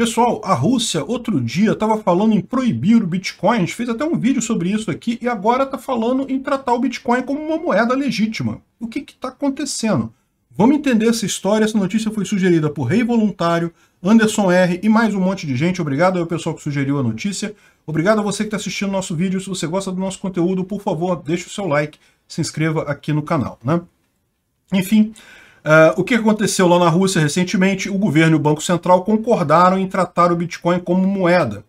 Pessoal, a Rússia outro dia estava falando em proibir o Bitcoin, a gente fez até um vídeo sobre isso aqui, e agora está falando em tratar o Bitcoin como uma moeda legítima. O que está acontecendo? Vamos entender essa história, essa notícia foi sugerida por Rei Voluntário, Anderson R e mais um monte de gente. Obrigado ao pessoal que sugeriu a notícia. Obrigado a você que está assistindo nosso vídeo. Se você gosta do nosso conteúdo, por favor, deixe o seu like, se inscreva aqui no canal. Né? Enfim, Uh, o que aconteceu lá na Rússia recentemente? O governo e o Banco Central concordaram em tratar o Bitcoin como moeda.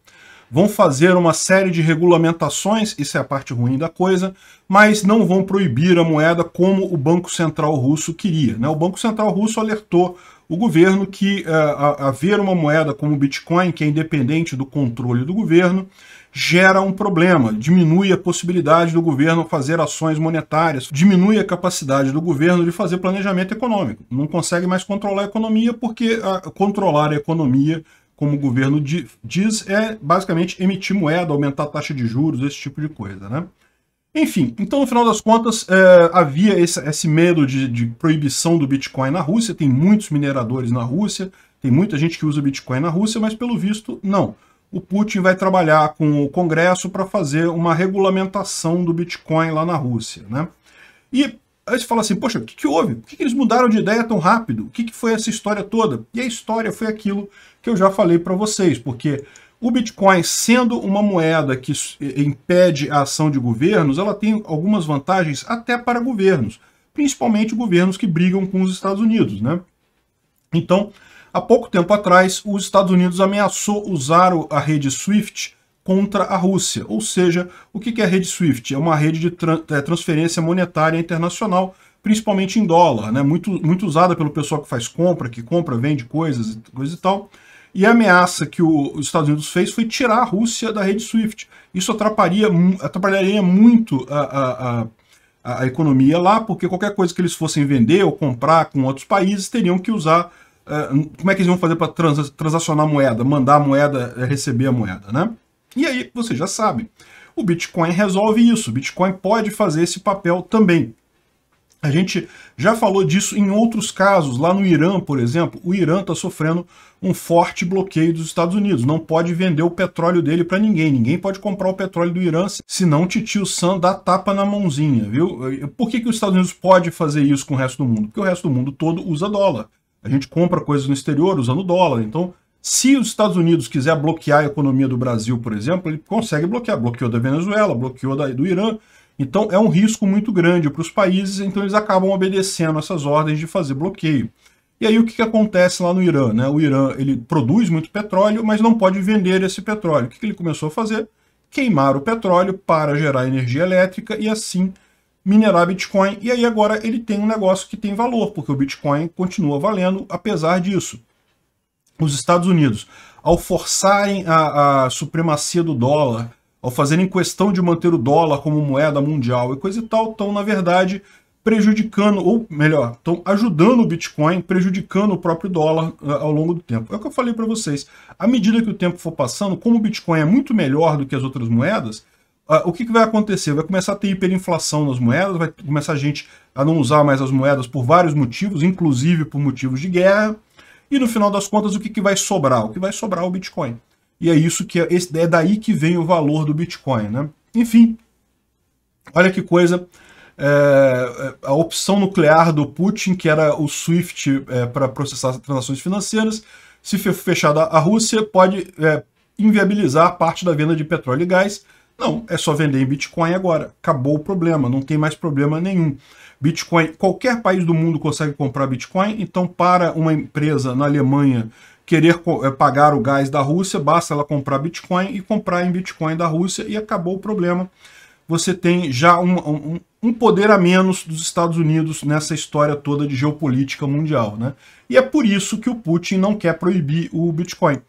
Vão fazer uma série de regulamentações, isso é a parte ruim da coisa, mas não vão proibir a moeda como o Banco Central russo queria. Né? O Banco Central russo alertou o governo que uh, eh, haver uma moeda como o Bitcoin, que é independente do controle do governo, gera um problema, diminui a possibilidade do governo fazer ações monetárias, diminui a capacidade do governo de fazer planejamento econômico. Não consegue mais controlar a economia, porque controlar a economia, como o governo diz, é basicamente emitir moeda, aumentar a taxa de juros, esse tipo de coisa. Né? Enfim, então no final das contas é, havia esse, esse medo de, de, proibição do Bitcoin na Rússia, tem muitos mineradores na Rússia, tem muita gente que usa Bitcoin na Rússia, mas pelo visto não. O Putin vai trabalhar com o Congresso para fazer uma regulamentação do Bitcoin lá na Rússia. Né? E aí você fala assim, poxa, o que, que houve? Por que, que, eles mudaram de ideia tão rápido? O que, que foi essa história toda? E a história foi aquilo que eu já falei para vocês, porque o Bitcoin, sendo uma moeda que eh, impede a ação de governos, ela tem algumas vantagens até para governos, principalmente governos que brigam com os Estados Unidos, né? Então, há pouco tempo atrás, os Estados Unidos ameaçou usar a rede SWIFT contra a Rússia. Ou seja, o que é a rede SWIFT? É uma rede de é, transferência monetária internacional, principalmente em dólar, né? muito, muito usada pelo pessoal que faz compra, que compra, vende coisas, coisa e tal. E a ameaça que o, os Estados Unidos fez foi tirar a Rússia da rede SWIFT. Isso atrapalharia, atrapalharia muito a, a, a, a economia lá, porque qualquer coisa que eles fossem vender ou comprar com outros países, teriam que usar eh, como é que eles vão fazer para trans, transacionar moeda, mandar a moeda, eh, receber a moeda, né? E aí, você já sabe, o Bitcoin resolve isso, o Bitcoin pode fazer esse papel também. A gente já falou disso em outros casos, lá no Irã, por exemplo, o Irã está sofrendo um forte bloqueio dos Estados Unidos, não pode vender o petróleo dele para ninguém, ninguém pode comprar o petróleo do Irã, se senão titio Sam dá tapa na mãozinha, viu? Por que, que os Estados Unidos pode fazer isso com o resto do mundo? Porque o resto do mundo todo usa dólar. A gente compra coisas no exterior usando dólar, então se os Estados Unidos quiser bloquear a economia do Brasil, por exemplo, ele consegue bloquear. Bloqueou da Venezuela, bloqueou da, do Irã. Então é um risco muito grande para os países, então eles acabam obedecendo essas ordens de fazer bloqueio. E aí o que, que acontece lá no Irã? Né? O Irã ele produz muito petróleo, mas não pode vender esse petróleo. O que, que ele começou a fazer? Queimar o petróleo para gerar energia elétrica e assim minerar Bitcoin. E aí agora ele tem um negócio que tem valor, porque o Bitcoin continua valendo apesar disso. Os Estados Unidos, ao forçarem a, a supremacia do dólar, ao fazerem questão de manter o dólar como moeda mundial e coisa e tal, estão, na verdade, prejudicando, ou melhor, estão ajudando o Bitcoin, prejudicando o próprio dólar eh, ao longo do tempo. É o que eu falei para vocês. À medida que o tempo for passando, como o Bitcoin é muito melhor do que as outras moedas, ah, o que, vai acontecer? Vai começar a ter hiperinflação nas moedas, vai começar a gente a não usar mais as moedas por vários motivos, inclusive por motivos de guerra. E no final das contas, o que, que vai sobrar? O que vai sobrar é o Bitcoin. E é isso que é, é daí que vem o valor do Bitcoin, né? Enfim, olha que coisa. É, é, a opção nuclear do Putin, que era o SWIFT é, para processar transações financeiras, se fechada a Rússia, pode é, inviabilizar parte da venda de petróleo e gás. Não, é só vender em Bitcoin agora. Acabou o problema, não tem mais problema nenhum. Bitcoin, qualquer país do mundo consegue comprar Bitcoin, então para uma empresa na Alemanha querer eh, pagar o gás da Rússia, basta ela comprar Bitcoin e comprar em Bitcoin da Rússia e acabou o problema. Você tem já um, um, um poder a menos dos Estados Unidos nessa história toda de geopolítica mundial. Né? E é por isso que o Putin não quer proibir o Bitcoin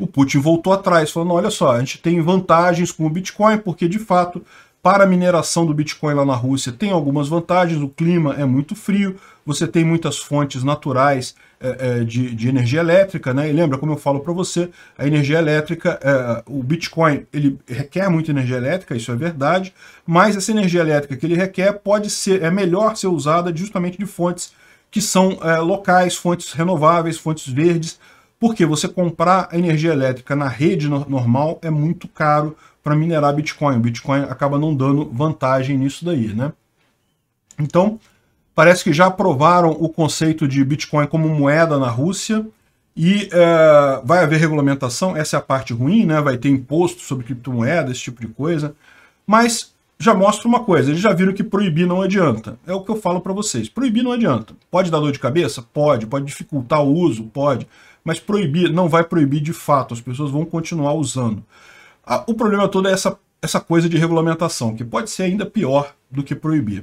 o Putin voltou atrás, falando: olha só, a gente tem vantagens com o Bitcoin, porque de fato, para a mineração do Bitcoin lá na Rússia, tem algumas vantagens: o clima é muito frio, você tem muitas fontes naturais é, é, de, de, energia elétrica, né? E lembra, como eu falo para você, a energia elétrica, é, o Bitcoin, ele requer muita energia elétrica, isso é verdade, mas essa energia elétrica que ele requer pode ser, é melhor ser usada justamente de fontes que são é, locais, fontes renováveis, fontes verdes, porque você comprar a energia elétrica na rede normal é muito caro para minerar Bitcoin. O Bitcoin acaba não dando vantagem nisso daí, né? Então, parece que já aprovaram o conceito de Bitcoin como moeda na Rússia e é, vai haver regulamentação, essa é a parte ruim, né? vai ter imposto sobre criptomoeda, esse tipo de coisa, mas já mostra uma coisa, eles já viram que proibir não adianta, é o que eu falo para vocês, proibir não adianta, pode dar dor de cabeça? Pode, pode dificultar o uso? Pode, mas proibir não vai proibir de fato, as pessoas vão continuar usando. Ah, o problema todo é essa, essa coisa de regulamentação, que pode ser ainda pior do que proibir.